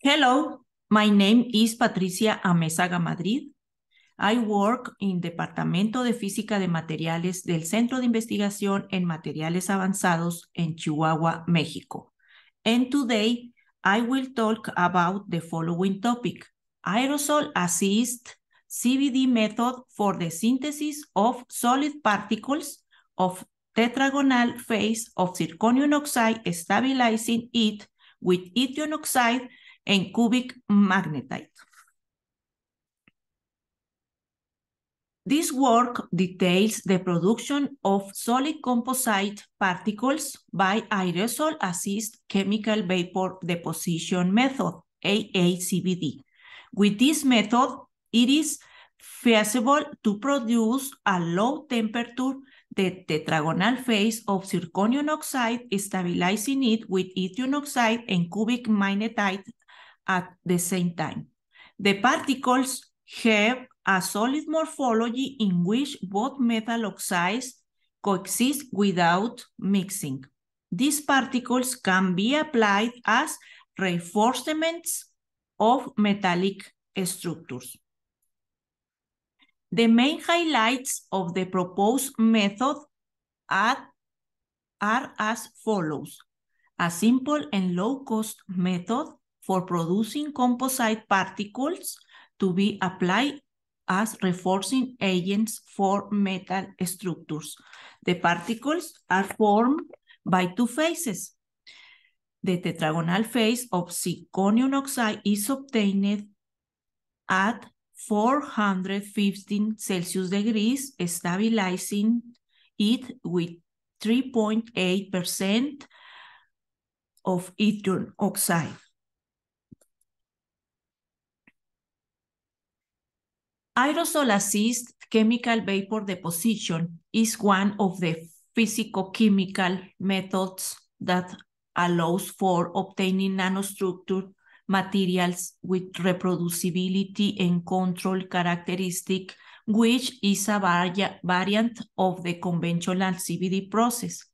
Hello, my name is Patricia Amezaga Madrid. I work in Departamento de Física de Materiales del Centro de Investigación en Materiales Avanzados en Chihuahua, México. And today I will talk about the following topic: aerosol assist CBD method for the synthesis of solid particles of tetragonal phase of zirconium oxide, stabilizing it with yttrium oxide and cubic magnetite. This work details the production of solid composite particles by aerosol assist chemical vapor deposition method, AACVD. With this method, it is feasible to produce a low temperature the tetragonal phase of zirconium oxide, stabilizing it with yttrium oxide and cubic magnetite at the same time. The particles have a solid morphology in which both metal oxides coexist without mixing. These particles can be applied as reinforcements of metallic structures. The main highlights of the proposed method are, are as follows. A simple and low-cost method for producing composite particles to be applied as reinforcing agents for metal structures. The particles are formed by two phases. The tetragonal phase of zirconium oxide is obtained at 415 Celsius degrees, stabilizing it with 3.8% of yttrium oxide. Aerosol assist chemical vapor deposition is one of the physicochemical methods that allows for obtaining nanostructure materials with reproducibility and control characteristic, which is a variant of the conventional CVD process.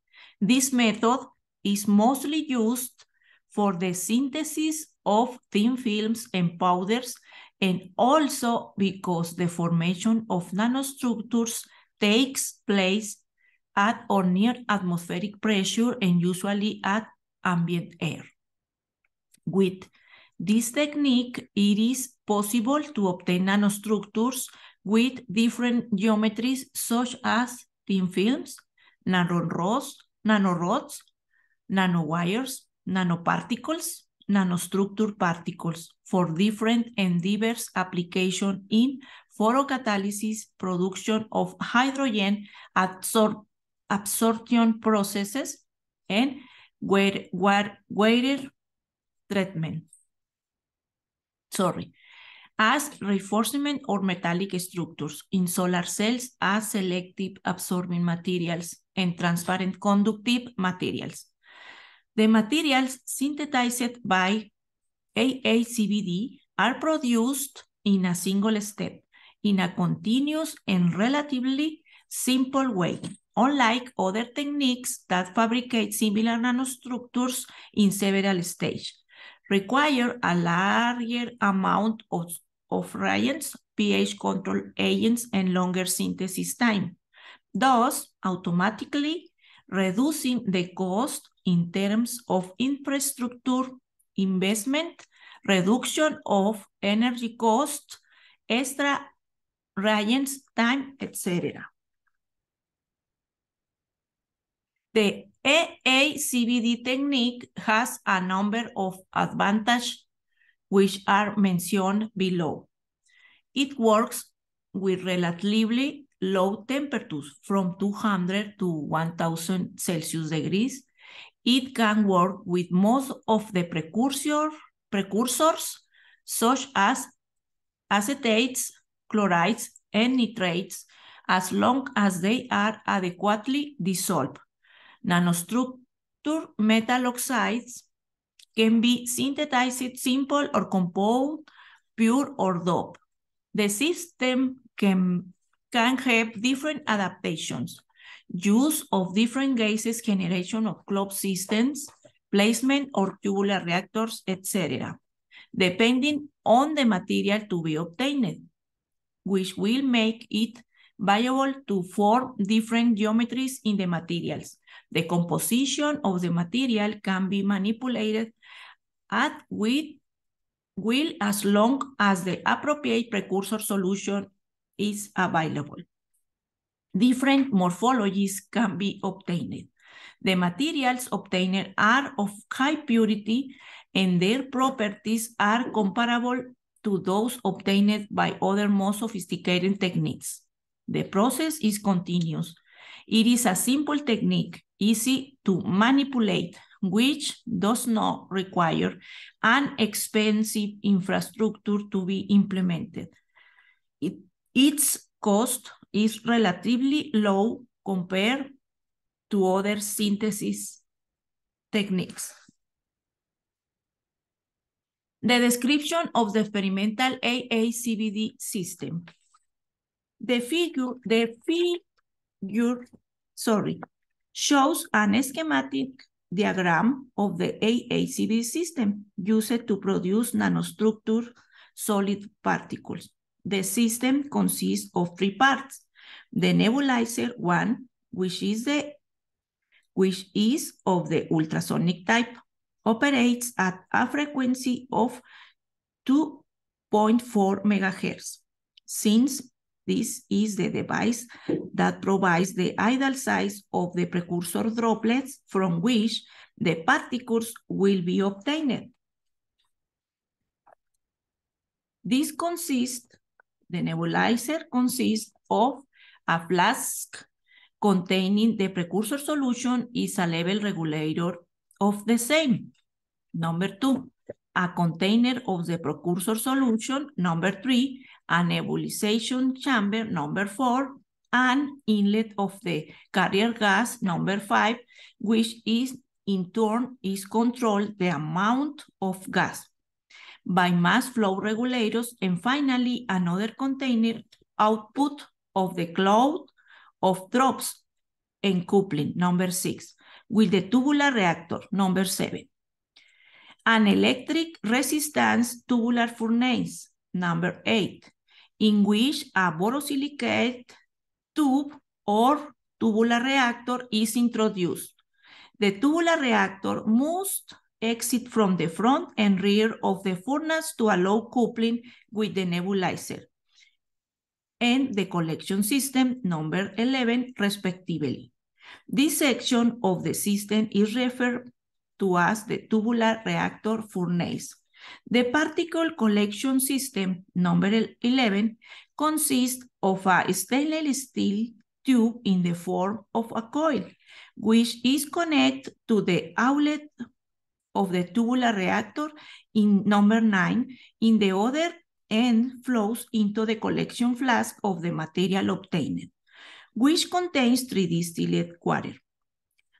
This method is mostly used for the synthesis of thin films and powders and also because the formation of nanostructures takes place at or near atmospheric pressure and usually at ambient air. With this technique, it is possible to obtain nanostructures with different geometries such as thin films, nanorods, nanorods, nanowires, nanoparticles, nanostructure particles for different and diverse application in photocatalysis production of hydrogen absor absorption processes and water, water treatment. Sorry. As reinforcement or metallic structures in solar cells as selective absorbing materials and transparent conductive materials. The materials synthesized by AACBD are produced in a single step, in a continuous and relatively simple way, unlike other techniques that fabricate similar nanostructures in several stages, require a larger amount of, of reagents, pH control agents, and longer synthesis time. Thus, automatically, reducing the cost in terms of infrastructure investment, reduction of energy cost, extra reliance time, etc. The AACVD technique has a number of advantages which are mentioned below. It works with relatively low temperatures from 200 to 1000 Celsius degrees. It can work with most of the precursor, precursors such as acetates, chlorides, and nitrates as long as they are adequately dissolved. Nanostructure metal oxides can be synthesized simple or compound, pure or dope. The system can can have different adaptations, use of different gases, generation of closed systems, placement or tubular reactors, etc., depending on the material to be obtained, which will make it viable to form different geometries in the materials. The composition of the material can be manipulated at with will as long as the appropriate precursor solution is available. Different morphologies can be obtained. The materials obtained are of high purity and their properties are comparable to those obtained by other more sophisticated techniques. The process is continuous. It is a simple technique, easy to manipulate, which does not require an expensive infrastructure to be implemented. It Its cost is relatively low compared to other synthesis techniques. The description of the experimental AACBD system. The figure, the figure, sorry, shows an schematic diagram of the AACBD system used to produce nanostructure solid particles. The system consists of three parts. The nebulizer one, which is the which is of the ultrasonic type, operates at a frequency of 2.4 megahertz. Since this is the device that provides the ideal size of the precursor droplets from which the particles will be obtained. This consists the nebulizer consists of a flask containing the precursor solution is a level regulator of the same. Number two, a container of the precursor solution. Number three, a nebulization chamber. Number four, an inlet of the carrier gas. Number five, which is in turn is controlled the amount of gas by mass flow regulators, and finally, another container output of the cloud of drops and coupling, number six, with the tubular reactor, number seven. An electric resistance tubular furnace, number eight, in which a borosilicate tube or tubular reactor is introduced. The tubular reactor must exit from the front and rear of the furnace to allow coupling with the nebulizer and the collection system number 11 respectively. This section of the system is referred to as the tubular reactor furnace. The particle collection system number 11 consists of a stainless steel tube in the form of a coil, which is connected to the outlet of the tubular reactor in number nine. In the other end flows into the collection flask of the material obtained, which contains three distillate water.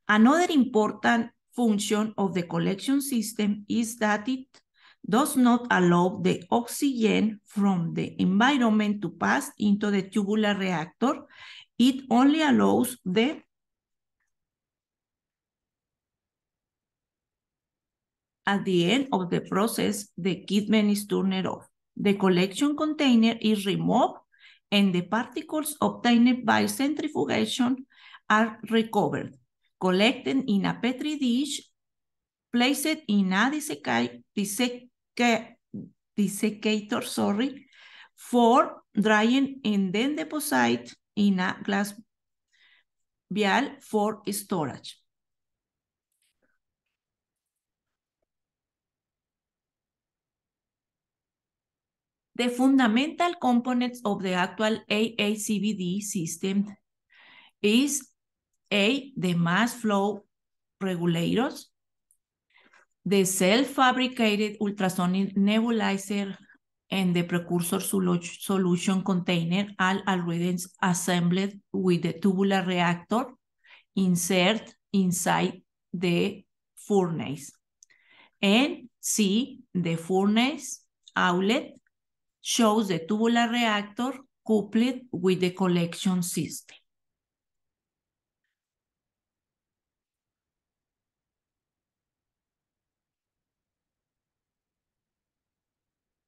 Another important function of the collection system is that it does not allow the oxygen from the environment to pass into the tubular reactor. It only allows the At the end of the process, the kitman is turned off. The collection container is removed and the particles obtained by centrifugation are recovered, collected in a petri dish, placed in a desiccator sorry, for drying and then deposited in a glass vial for storage. the fundamental components of the actual AACVD system is A, the mass flow regulators, the self-fabricated ultrasonic nebulizer and the precursor solution container are already assembled with the tubular reactor insert inside the furnace. And C, the furnace outlet shows the tubular reactor coupled with the collection system.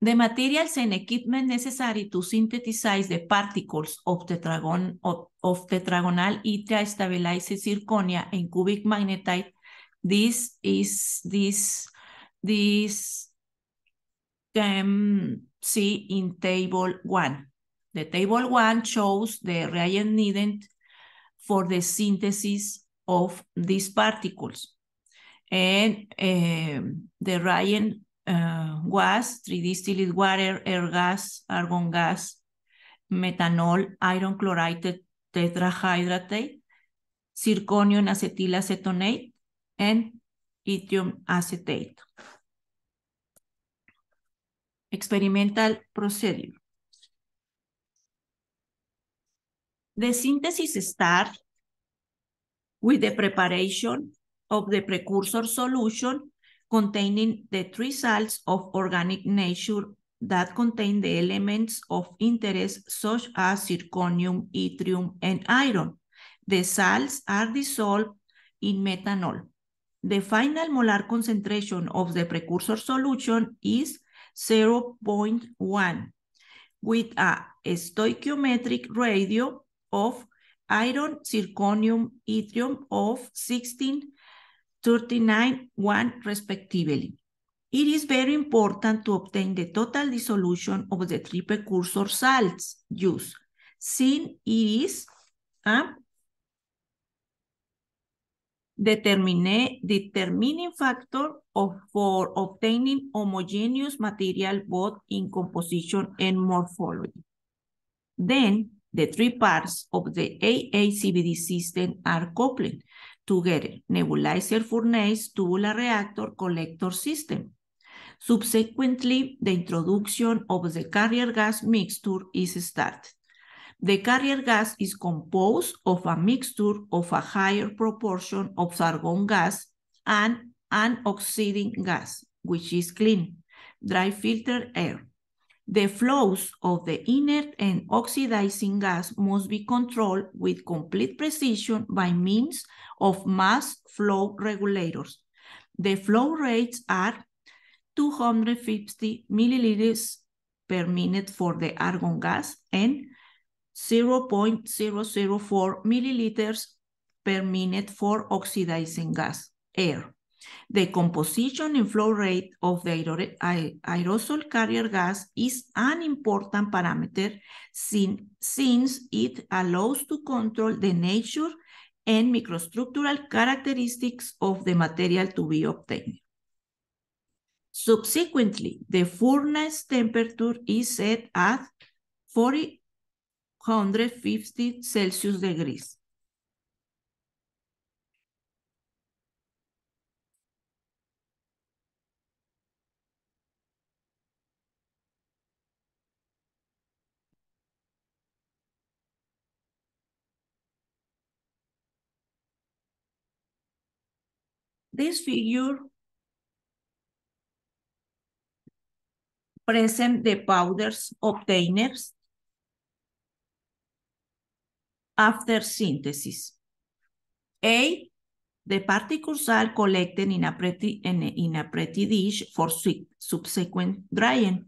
The materials and equipment necessary to synthesize the particles of, tetragon, of, of tetragonal itria stabilized zirconia in cubic magnetite. This is this this can mm, see in table one. The table one shows the reagent needed for the synthesis of these particles. And um, the reagent uh, was 3-distilled water, air gas, argon gas, methanol, iron chloride tetrahydrate, zirconium acetyl acetonate, and yttrium acetate experimental procedure. The synthesis starts with the preparation of the precursor solution containing the three salts of organic nature that contain the elements of interest such as zirconium, yttrium, and iron. The salts are dissolved in methanol. The final molar concentration of the precursor solution is 0.1 with a stoichiometric ratio of iron, zirconium, yttrium of 16, 39, 1 respectively. It is very important to obtain the total dissolution of the three precursor salts used, since it is a determine, determining factor for obtaining homogeneous material both in composition and morphology. Then the three parts of the AACVD system are coupled together, nebulizer furnace, tubular reactor, collector system. Subsequently, the introduction of the carrier gas mixture is started. The carrier gas is composed of a mixture of a higher proportion of argon gas and an oxidizing gas, which is clean, dry filtered air. The flows of the inert and oxidizing gas must be controlled with complete precision by means of mass flow regulators. The flow rates are 250 milliliters per minute for the argon gas and 0.004 milliliters per minute for oxidizing gas, air. The composition and flow rate of the aerosol carrier gas is an important parameter since it allows to control the nature and microstructural characteristics of the material to be obtained. Subsequently, the furnace temperature is set at 40 150 Celsius degrees. This figure present the powders obtainers after synthesis. A, the particles are collected in a pretty, in a, in a pretty dish for subsequent drying.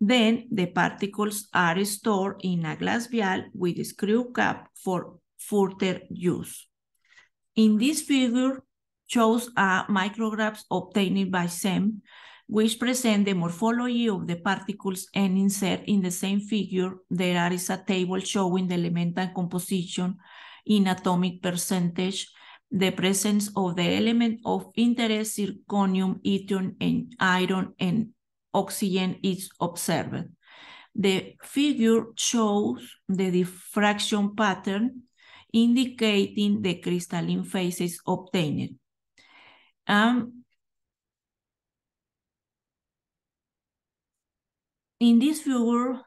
Then the particles are stored in a glass vial with a screw cap for further use. In this figure shows a micrographs obtained by SEM which present the morphology of the particles and insert in the same figure there is a table showing the elemental composition in atomic percentage, the presence of the element of interest, zirconium, yttrium, and iron, and oxygen is observed. The figure shows the diffraction pattern indicating the crystalline phases obtained. Um, In this viewer